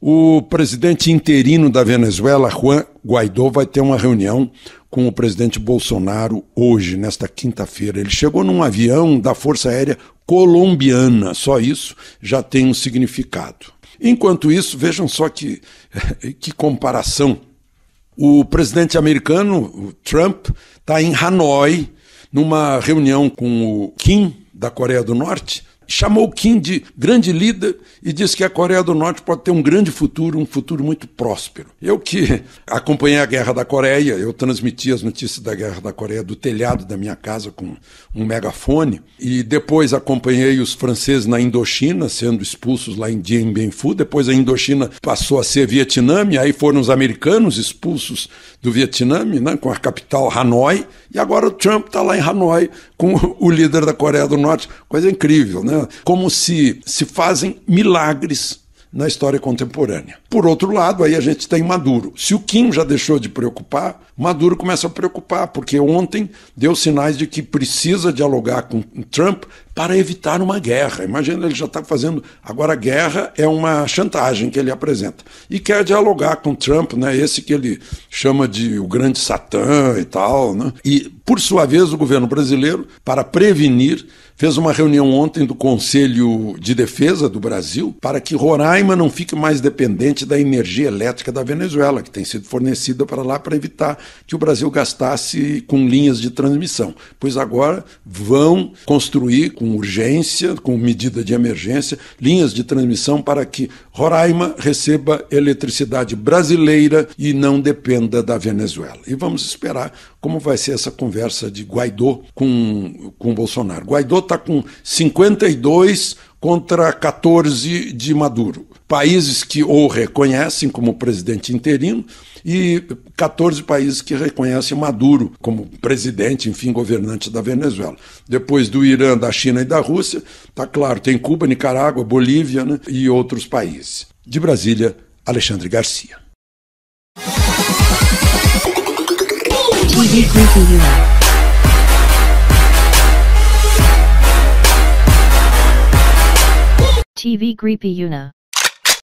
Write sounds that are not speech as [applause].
O presidente interino da Venezuela, Juan Guaidó, vai ter uma reunião com o presidente Bolsonaro hoje, nesta quinta-feira. Ele chegou num avião da Força Aérea Colombiana, só isso já tem um significado. Enquanto isso, vejam só que, [laughs] que comparação. O presidente americano, Trump, está em Hanoi, numa reunião com o Kim, da Coreia do Norte, chamou Kim de grande líder e disse que a Coreia do Norte pode ter um grande futuro, um futuro muito próspero. Eu que [laughs] acompanhei a Guerra da Coreia, eu transmiti as notícias da Guerra da Coreia do telhado da minha casa com um megafone e depois acompanhei os franceses na Indochina sendo expulsos lá em Dien Bien Phu, depois a Indochina passou a ser Vietnã e aí foram os americanos expulsos do Vietnã, né, com a capital Hanoi, e agora o Trump está lá em Hanoi com [laughs] o líder da Coreia do Norte, coisa incrível, né? como se se fazem milagres na história contemporânea. Por outro lado, aí a gente tem Maduro. Se o Kim já deixou de preocupar, Maduro começa a preocupar, porque ontem deu sinais de que precisa dialogar com Trump para evitar uma guerra. Imagina, ele já está fazendo. Agora, a guerra é uma chantagem que ele apresenta. E quer dialogar com Trump, né, esse que ele chama de o grande Satã e tal. Né? E, por sua vez, o governo brasileiro, para prevenir, fez uma reunião ontem do Conselho de Defesa do Brasil para que Roraima não fique mais dependente da energia elétrica da Venezuela, que tem sido fornecida para lá para evitar que o Brasil gastasse com linhas de transmissão. Pois agora vão construir com com urgência, com medida de emergência, linhas de transmissão para que Roraima receba eletricidade brasileira e não dependa da Venezuela. E vamos esperar como vai ser essa conversa de Guaidó com, com Bolsonaro. Guaidó está com 52 contra 14 de Maduro. Países que ou reconhecem como presidente interino e 14 países que reconhecem Maduro como presidente, enfim, governante da Venezuela. Depois do Irã, da China e da Rússia, tá claro, tem Cuba, Nicarágua, Bolívia né, e outros países. De Brasília, Alexandre Garcia. TV Gripi Una